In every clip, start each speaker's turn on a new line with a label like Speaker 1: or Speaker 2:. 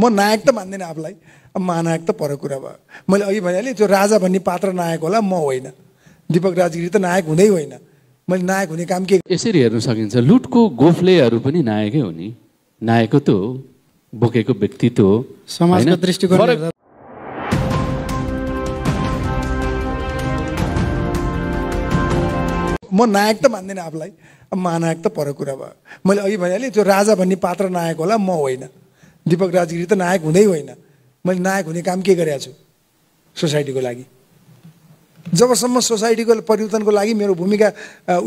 Speaker 1: म नायक त मान्दिनँ आफूलाई महानायक त पर कुरा भयो मैले अघि भनिहालेँ त्यो राजा भन्ने पात्र नायक होला म होइन दिपक राजगिरी त नायक हुँदै होइन मैले नायक हुने काम के यसरी हेर्न
Speaker 2: सकिन्छ लुटको गोफलेहरू पनि नायकै हो नि नायकको त हो बोकेको व्यक्तित्व हो समाजको दृष्टिकोण
Speaker 1: म नायक त मान्दिनँ आफूलाई महानायक त पर कुरा भयो मैले अघि भनिहालेँ त्यो राजा भन्ने पात्र नायक होला म होइन दिपक राजगिरी त नायक हुँदै होइन मैले नायक हुने काम के गरेको छु सोसाइटीको लागि जबसम्म सोसाइटीको परिवर्तनको लागि मेरो भूमिका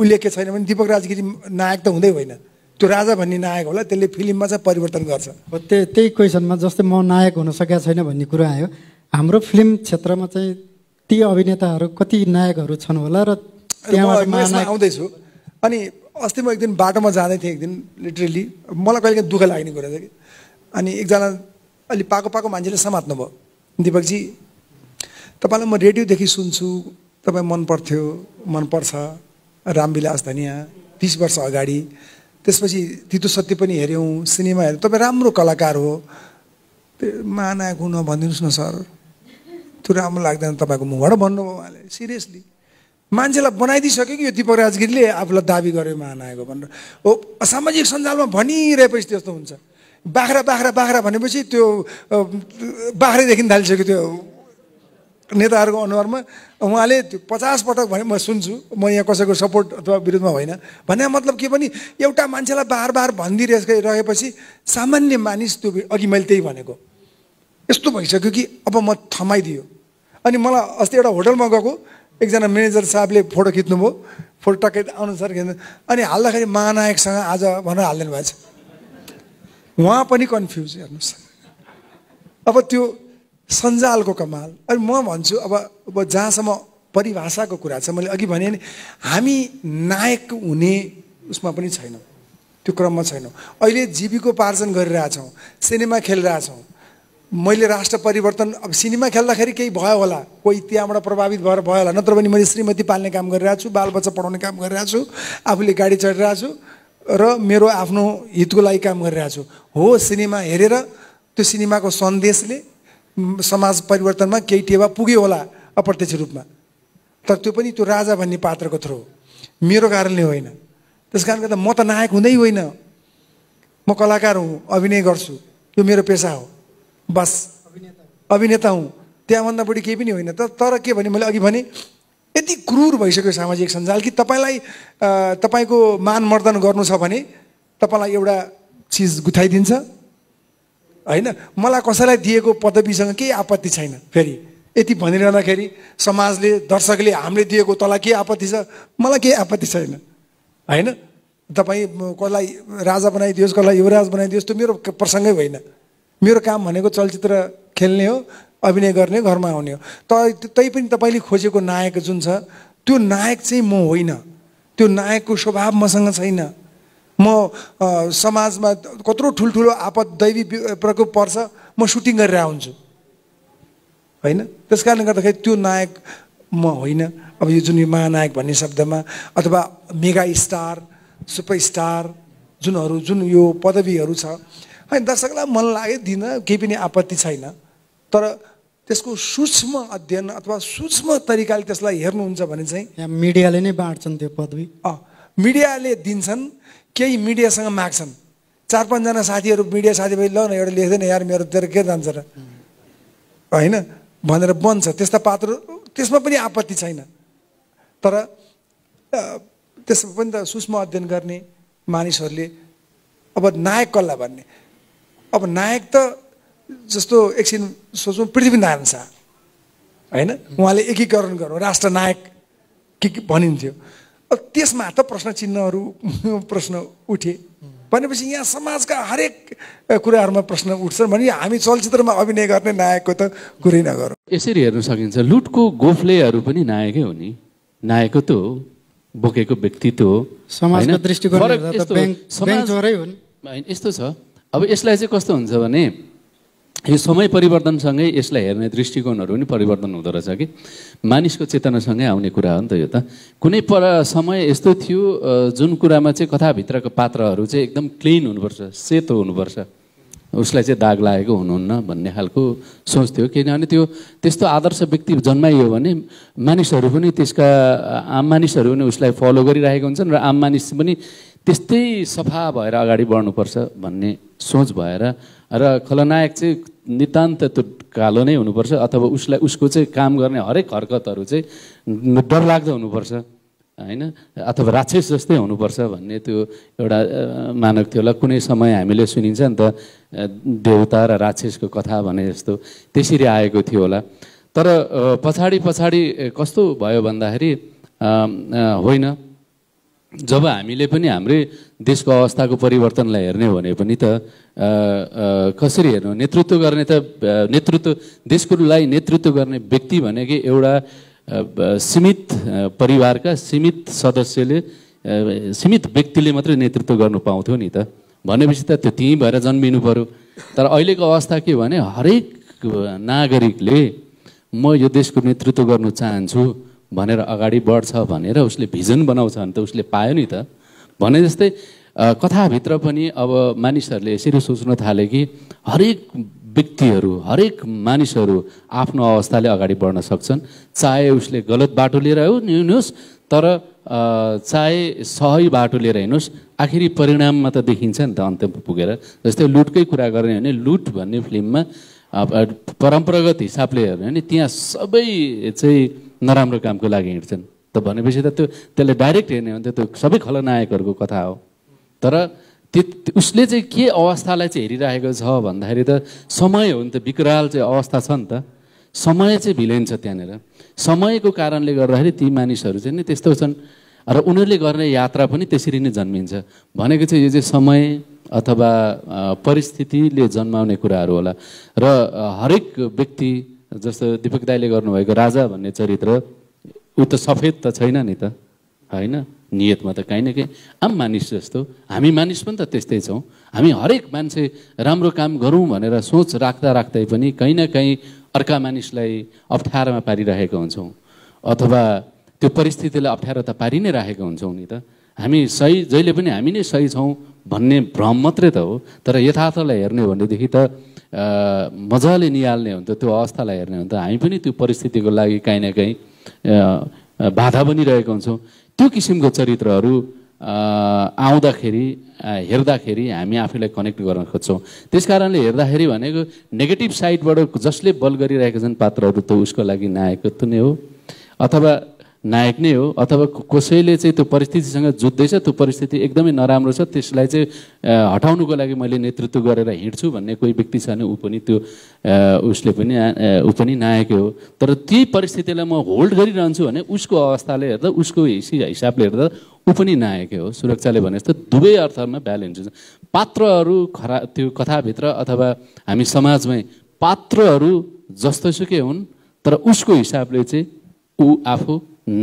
Speaker 1: उल्लेख्य छैन भने दीपक राजगिरी नायक त हुँदै होइन त्यो राजा भन्ने नायक होला त्यसले फिल्ममा चाहिँ परिवर्तन गर्छ त्यही त्यही क्वेसनमा जस्तै म नायक हुन सकेको छैन भन्ने कुरा आयो हाम्रो फिल्म क्षेत्रमा चाहिँ ती अभिनेताहरू कति नायकहरू छन् होला र आउँदैछु अनि अस्ति म एक दिन बाटोमा जाँदै थिएँ एक दिन लिटरली मलाई कहिले दुःख लाग्ने कुरा चाहिँ अनि एकजना अलि पाको पाको मान्छेले समात्नु भयो दिपकजी तपाईँलाई म रेडियोदेखि सुन्छु तपाईँ मन पर्थ्यो मनपर्छ रामविलास धनियाँ बिस वर्ष अगाडि त्यसपछि तितु सत्य पनि हेऱ्यौँ सिनेमा हेऱ्यौँ तपाईँ राम्रो कलाकार हो माना हुन भनिदिनुहोस् न सर त्यो राम्रो लाग्दैन तपाईँको मुखबाट भन्नुभयो उहाँले सिरियसली मान्छेलाई बनाइदिइसक्यो कि यो दिपक राजगिरीले आफूलाई दाबी गर्यो महानायक भनेर हो असामाजिक सञ्जालमा भनिरहेपछि त्यस्तो हुन्छ बाख्रा बाख्रा बाख्रा भनेपछि त्यो बाख्रैदेखि थालिसक्यो त्यो नेताहरूको अनुहारमा उहाँले त्यो पचास पटक भने म सुन्छु म यहाँ कसैको सपोर्ट अथवा विरुद्धमा होइन भन्ने मतलब के पनि एउटा मान्छेलाई बार बार भनिदिइरहेको रहेपछि सामान्य मानिस त्यो अघि मैले त्यही भनेको यस्तो भइसक्यो कि अब म थमाइदियो अनि मलाई अस्ति एउटा होटलमा गएको एकजना म्यानेजर साहबले फोटो खिच्नुभयो फोटो टक्कै अनुसार खिच्नु अनि हाल्दाखेरि महानायकसँग आज भनेर हालिदिनु भएछ उहाँ पनि कन्फ्युज हेर्नुहोस् अब त्यो सञ्जालको कमाल अनि म भन्छु अब अब जहाँसम्म परिभाषाको कुरा छ मैले अघि भने हामी नायक हुने उसमा पनि छैनौँ त्यो क्रममा छैनौँ अहिले जीविकोपार्जन गरिरहेछौँ सिनेमा खेलिरहेछौँ मैले राष्ट्र परिवर्तन अब सिनेमा खेल्दाखेरि केही भयो होला कोही त्यहाँबाट प्रभावित भएर भयो होला नत्र पनि मैले श्रीमती पाल्ने काम गरिरहेको छु बालबच्चा पढाउने काम गरिरहेको छु आफूले गाडी चढिरहेको छु र मेरो आफ्नो हितको लागि काम गरिरहेको छु हो सिनेमा हेरेर त्यो सिनेमाको सन्देशले समाज परिवर्तनमा केही टेवा पुग्यो होला अप्रत्यक्ष रूपमा तर त्यो पनि त्यो राजा भन्ने पात्रको थ्रो मेरो कारणले होइन त्यस कारणले गर्दा म त नायक हुँदै होइन म कलाकार हुँ अभिनय गर्छु यो मेरो पेसा हो बस अभिनेता हुँ त्यहाँभन्दा बढी केही पनि होइन तर तर के भने मैले अघि भने यति क्रुर भइसक्यो सामाजिक सञ्जाल कि तपाईँलाई तपाईँको मान मर्दन गर्नु छ भने तपाईँलाई एउटा चिज गुथाइदिन्छ होइन मलाई कसैलाई दिएको पदवीसँग केही आपत्ति छैन फेरि यति भनिरहँदाखेरि समाजले दर्शकले हामीले दिएको तँलाई के आपत्ति छ मलाई केही आपत्ति छैन होइन तपाईँ कसलाई राजा बनाइदियोस् कसलाई युवराज बनाइदियोस् त्यो मेरो प्रसङ्गै होइन मेरो काम भनेको चलचित्र खेल्ने हो अभिनय गर्ने घरमा आउने हो त तैपनि तपाईँले खोजेको नायक जुन छ त्यो नायक चाहिँ म होइन त्यो नायकको स्वभाव मसँग छैन म समाजमा कत्रो ठुल्ठुलो आपद दैवी प्रकोप पर्छ म सुटिङ गरेर आउँछु होइन त्यस कारणले गर्दाखेरि त्यो नायक म होइन अब यो जुन यो महानायक भन्ने शब्दमा अथवा मेगा स्टार सुपर स्टार जुनहरू जुन यो पदवीहरू छ होइन दर्शकलाई मन लाग्यो दिन केही पनि आपत्ति छैन तर त्यसको सूक्ष्म अध्ययन अथवा सूक्ष्म तरिकाले त्यसलाई हेर्नुहुन्छ भने चाहिँ यहाँ मिडियाले नै बाँड्छन् त्यो पदवी अँ मिडियाले दिन्छन् केही मिडियासँग माग्छन् चार पाँचजना साथीहरू मिडिया साथी भाइ ल न एउटा लेख्दैन यार मेरो तेरो के जान्छ र होइन भनेर बन्छ त्यस्ता पात्र त्यसमा पनि आपत्ति छैन तर त्यसमा पनि त सूक्ष्म अध्ययन गर्ने मानिसहरूले अब नायक कसलाई भन्ने अब नायक त जस्तो एकछिन सोचौँ पृथ्वीनारायण शाह होइन उहाँले एकीकरण गरौँ राष्ट्रनायक के के भनिन्थ्यो अब त्यसमा त प्रश्न चिन्हहरू प्रश्न उठे भनेपछि यहाँ समाजका हरेक कुराहरूमा प्रश्न उठ्छन् भने हामी चलचित्रमा अभिनय गर्ने नायकको त कुरै नगरौँ
Speaker 2: यसरी हेर्न सकिन्छ लुटको गोफलेहरू पनि नायकै हो नि नायक त हो बोकेको व्यक्तित्व हो समाजको यस्तो छ अब यसलाई चाहिँ कस्तो हुन्छ भने यो समय परिवर्तनसँगै यसलाई हेर्ने दृष्टिकोणहरू पनि परिवर्तन हुँदो रहेछ कि मानिसको चेतनासँगै आउने कुरा हो नि त यो त कुनै पर समय यस्तो थियो जुन कुरामा चाहिँ कथाभित्रको पात्रहरू चाहिँ एकदम क्लिन हुनुपर्छ सेतो हुनुपर्छ उसलाई चाहिँ दाग लागेको हुनुहुन्न भन्ने खालको सोच थियो किनभने त्यो त्यस्तो आदर्श व्यक्ति जन्माइयो भने मानिसहरू पनि त्यसका आम मानिसहरू पनि उसलाई फलो गरिरहेको हुन्छन् र आम मानिस पनि त्यस्तै सफा भएर अगाडि बढ्नुपर्छ भन्ने सोच भएर र खलनायक चाहिँ नितान्त त्यो कालो नै हुनुपर्छ अथवा उसलाई उसको चाहिँ काम गर्ने हरेक हरकतहरू चाहिँ डरलाग्दो हुनुपर्छ होइन अथवा राक्षस जस्तै हुनुपर्छ भन्ने त्यो एउटा मानक थियो होला कुनै समय हामीले सुनिन्छ नि त देवता र राक्षसको कथा भने जस्तो त्यसरी आएको थियो होला तर पछाडि पछाडि कस्तो भयो भन्दाखेरि होइन जब हामीले पनि हाम्रै देशको अवस्थाको परिवर्तनलाई हेर्ने हो भने पनि त कसरी हेर्नु नेतृत्व गर्ने त नेतृत्व देशकोलाई नेतृत्व गर्ने व्यक्ति भनेकै एउटा सीमित परिवारका सीमित सदस्यले सीमित व्यक्तिले मात्रै नेतृत्व गर्नु पाउँथ्यो नि त भनेपछि त त्यो त्यहीँ भएर जन्मिनु पऱ्यो तर अहिलेको अवस्था के भने हरेक नागरिकले म यो देशको नेतृत्व गर्नु चाहन्छु भनेर अगाडि बढ्छ भनेर उसले भिजन बनाउँछ भने त उसले पायो नि त भने जस्तै कथाभित्र पनि अब मानिसहरूले यसरी सोच्न थाले कि हरेक व्यक्तिहरू हरेक मानिसहरू आफ्नो अवस्थाले अगाडि बढ्न सक्छन् चाहे उसले गलत बाटो लिएर हो हिँड्नुहोस् तर चाहे सही बाटो लिएर हिँड्नुहोस् आखिरी परिणाममा त देखिन्छ नि त अन्त्यमा पुगेर जस्तै लुटकै कुरा गर्ने भने लुट भन्ने फिल्ममा परम्परागत हिसाबले हेर्ने भने त्यहाँ सबै चाहिँ नराम्रो कामको लागि हिँड्छन् त भनेपछि त त्यो त्यसलाई डाइरेक्ट हेर्ने हो भने त्यो सबै खलनायकहरूको कथा हो तर त्यो उसले चाहिँ के अवस्थालाई चाहिँ हेरिरहेको छ भन्दाखेरि त समय हो नि त विकराल चाहिँ अवस्था छ नि त समय चाहिँ भिलेन छ त्यहाँनिर समयको कारणले गर्दाखेरि ती मानिसहरू चाहिँ नि त्यस्तो छन् र उनीहरूले गर्ने यात्रा पनि त्यसरी नै जन्मिन्छ भनेको चाहिँ यो चाहिँ समय अथवा परिस्थितिले जन्माउने कुराहरू होला र हरेक व्यक्ति जस्तो दिपक दाईले गर्नुभएको राजा भन्ने चरित्र ऊ त सफेद त छैन नि त होइन नियतमा त काहीँ न काहीँ आम मानिस जस्तो हामी मानिस पनि त त्यस्तै छौँ हामी हरेक मान्छे राम्रो काम गरौँ भनेर सोच राख्दा राख्दै पनि कहीँ न कहीँ अर्का मानिसलाई अप्ठ्यारोमा पारिरहेको हुन्छौँ अथवा त्यो परिस्थितिलाई अप्ठ्यारो त पारि नै राखेको हुन्छौँ नि त हामी सही जहिले पनि हामी नै सही छौँ भन्ने भ्रम मात्रै त हो तर यथार्थलाई हेर्ने हो भनेदेखि त मजाले निहाल्ने हुन्छ त्यो अवस्थालाई हेर्ने हुन्थ्यो हामी पनि त्यो परिस्थितिको लागि काहीँ न काहीँ बाधा बनिरहेको हुन्छौँ त्यो किसिमको चरित्रहरू आउँदाखेरि हेर्दाखेरि हामी आफैलाई कनेक्ट गर्न खोज्छौँ त्यस कारणले हेर्दाखेरि भनेको नेगेटिभ साइडबाट जसले बल गरिरहेका छन् पात्रहरू त उसको लागि नायकत्व नै हो अथवा नायक नै हो अथवा कसैले चाहिँ त्यो परिस्थितिसँग जुत्दैछ त्यो परिस्थिति एकदमै नराम्रो छ त्यसलाई चाहिँ हटाउनुको लागि मैले नेतृत्व गरेर हिँड्छु भन्ने कोही व्यक्ति छ भने ऊ पनि त्यो उसले पनि ऊ पनि नायकै हो तर त्यही परिस्थितिलाई म होल्ड गरिरहन्छु भने उसको अवस्थाले हेर्दा उसको हिसाबले हेर्दा ऊ पनि नायकै हो सुरक्षाले भने जस्तो दुवै अर्थमा ब्यालेन्स हुन्छ पात्रहरू खरा त्यो कथाभित्र अथवा हामी समाजमै पात्रहरू जस्तोसुकै हुन् तर उसको हिसाबले चाहिँ ऊ आफू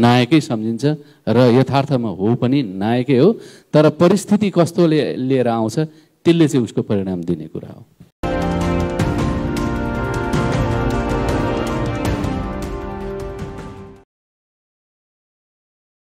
Speaker 2: नायकै सम्झिन्छ र यथार्थमा हो पनि नायकै हो तर परिस्थिति कस्तोले लिएर आउँछ त्यसले चाहिँ उसको परिणाम दिने कुरा हो